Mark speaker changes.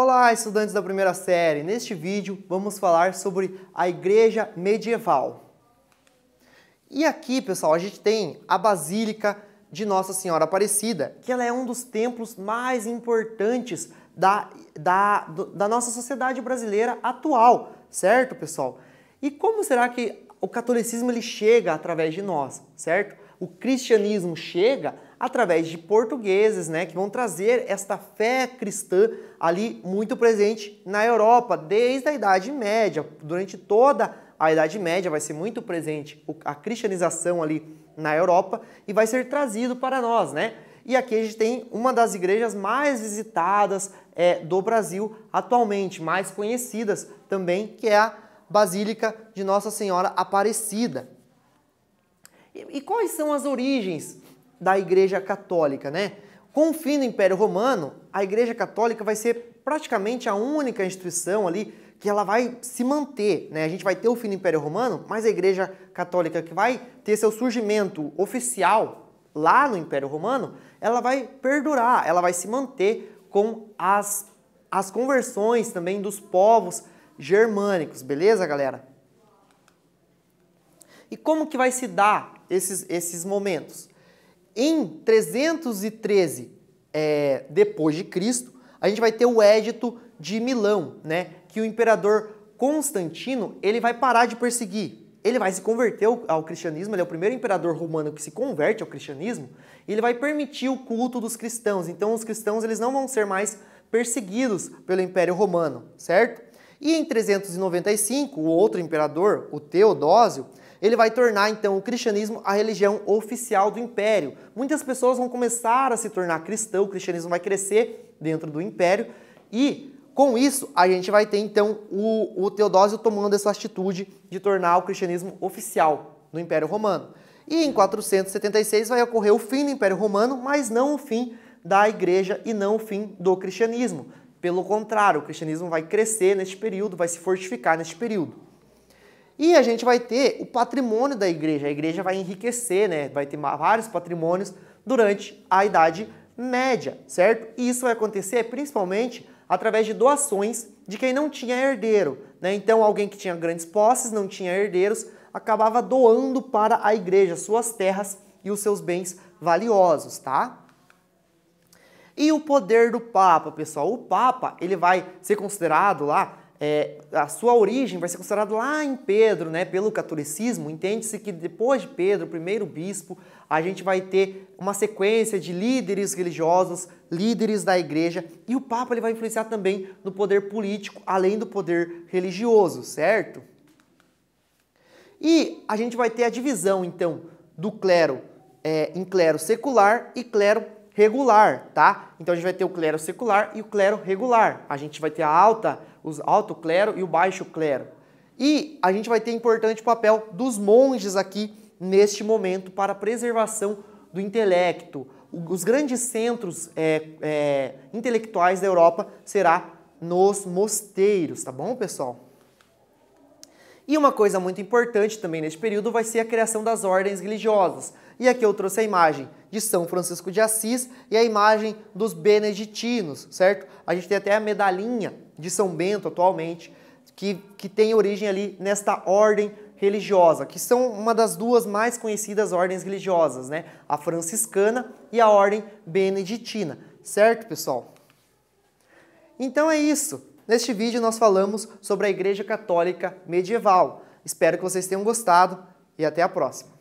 Speaker 1: Olá, estudantes da primeira série! Neste vídeo vamos falar sobre a Igreja Medieval. E aqui, pessoal, a gente tem a Basílica de Nossa Senhora Aparecida, que ela é um dos templos mais importantes da, da, da nossa sociedade brasileira atual, certo, pessoal? E como será que o catolicismo ele chega através de nós, certo? O cristianismo chega através de portugueses, né, que vão trazer esta fé cristã ali muito presente na Europa, desde a Idade Média, durante toda a Idade Média vai ser muito presente a cristianização ali na Europa e vai ser trazido para nós, né? E aqui a gente tem uma das igrejas mais visitadas é, do Brasil atualmente, mais conhecidas também, que é a Basílica de Nossa Senhora Aparecida. E, e quais são as origens da Igreja Católica, né? Com o fim do Império Romano, a Igreja Católica vai ser praticamente a única instituição ali que ela vai se manter, né? A gente vai ter o fim do Império Romano, mas a Igreja Católica que vai ter seu surgimento oficial lá no Império Romano, ela vai perdurar, ela vai se manter com as, as conversões também dos povos germânicos, beleza, galera? E como que vai se dar esses, esses momentos? Em 313 é, depois de Cristo, a gente vai ter o Édito de Milão, né? Que o imperador Constantino ele vai parar de perseguir. Ele vai se converter ao cristianismo, ele é o primeiro imperador romano que se converte ao cristianismo, e ele vai permitir o culto dos cristãos. Então os cristãos eles não vão ser mais perseguidos pelo Império Romano, certo? E em 395, o outro imperador, o Teodósio, ele vai tornar então o cristianismo a religião oficial do império. Muitas pessoas vão começar a se tornar cristão, o cristianismo vai crescer dentro do império e com isso, a gente vai ter então o, o Teodósio tomando essa atitude de tornar o cristianismo oficial no Império Romano. E em 476 vai ocorrer o fim do Império Romano, mas não o fim da igreja e não o fim do cristianismo. Pelo contrário, o cristianismo vai crescer neste período, vai se fortificar neste período. E a gente vai ter o patrimônio da igreja. A igreja vai enriquecer, né? vai ter vários patrimônios durante a Idade Média, certo? E isso vai acontecer principalmente através de doações de quem não tinha herdeiro. Né? Então, alguém que tinha grandes posses, não tinha herdeiros, acabava doando para a igreja suas terras e os seus bens valiosos, tá? E o poder do Papa, pessoal? O Papa, ele vai ser considerado lá, é, a sua origem vai ser considerada lá em Pedro, né? Pelo catolicismo, entende-se que depois de Pedro, o primeiro bispo, a gente vai ter uma sequência de líderes religiosos, líderes da igreja, e o Papa ele vai influenciar também no poder político, além do poder religioso, certo? E a gente vai ter a divisão, então, do clero é, em clero secular e clero regular, tá? Então a gente vai ter o clero secular e o clero regular. A gente vai ter a alta, os alto clero e o baixo clero. E a gente vai ter importante papel dos monges aqui neste momento para a preservação do intelecto. Os grandes centros é, é, intelectuais da Europa será nos mosteiros, tá bom, pessoal? E uma coisa muito importante também neste período vai ser a criação das ordens religiosas. E aqui eu trouxe a imagem de São Francisco de Assis e a imagem dos beneditinos, certo? A gente tem até a medalhinha de São Bento atualmente, que, que tem origem ali nesta ordem religiosa, que são uma das duas mais conhecidas ordens religiosas, né? A franciscana e a ordem beneditina, certo, pessoal? Então é isso. Neste vídeo nós falamos sobre a Igreja Católica Medieval. Espero que vocês tenham gostado e até a próxima.